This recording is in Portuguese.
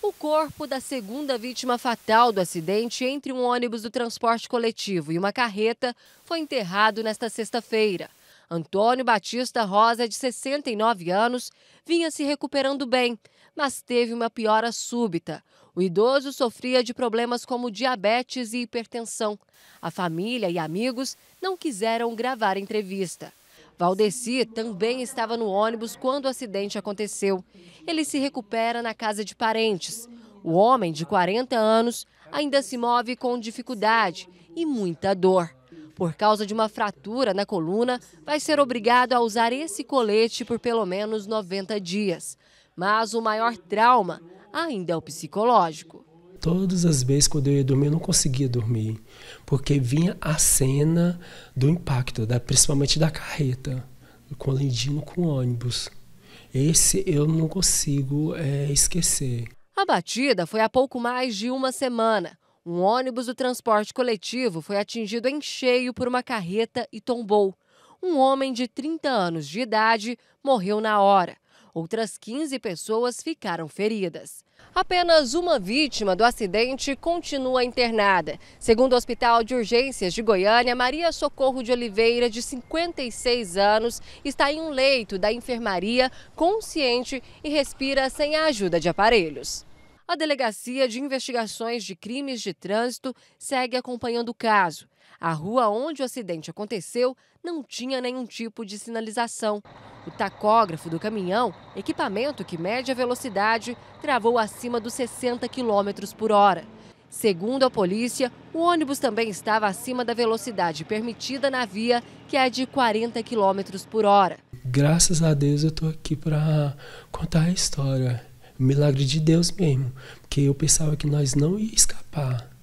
O corpo da segunda vítima fatal do acidente entre um ônibus do transporte coletivo e uma carreta foi enterrado nesta sexta-feira. Antônio Batista Rosa, de 69 anos, vinha se recuperando bem, mas teve uma piora súbita. O idoso sofria de problemas como diabetes e hipertensão. A família e amigos não quiseram gravar a entrevista. Valdeci também estava no ônibus quando o acidente aconteceu. Ele se recupera na casa de parentes. O homem, de 40 anos, ainda se move com dificuldade e muita dor. Por causa de uma fratura na coluna, vai ser obrigado a usar esse colete por pelo menos 90 dias. Mas o maior trauma ainda é o psicológico todas as vezes quando eu ia dormir, eu não conseguia dormir. Porque vinha a cena do impacto, da, principalmente da carreta, colidindo com o ônibus. Esse eu não consigo é, esquecer. A batida foi há pouco mais de uma semana. Um ônibus do transporte coletivo foi atingido em cheio por uma carreta e tombou. Um homem de 30 anos de idade morreu na hora. Outras 15 pessoas ficaram feridas. Apenas uma vítima do acidente continua internada. Segundo o Hospital de Urgências de Goiânia, Maria Socorro de Oliveira, de 56 anos, está em um leito da enfermaria, consciente e respira sem a ajuda de aparelhos. A Delegacia de Investigações de Crimes de Trânsito segue acompanhando o caso. A rua onde o acidente aconteceu não tinha nenhum tipo de sinalização. O tacógrafo do caminhão, equipamento que mede a velocidade, travou acima dos 60 km por hora. Segundo a polícia, o ônibus também estava acima da velocidade permitida na via, que é de 40 km por hora. Graças a Deus eu estou aqui para contar a história milagre de Deus mesmo. Porque eu pensava que nós não ia escapar.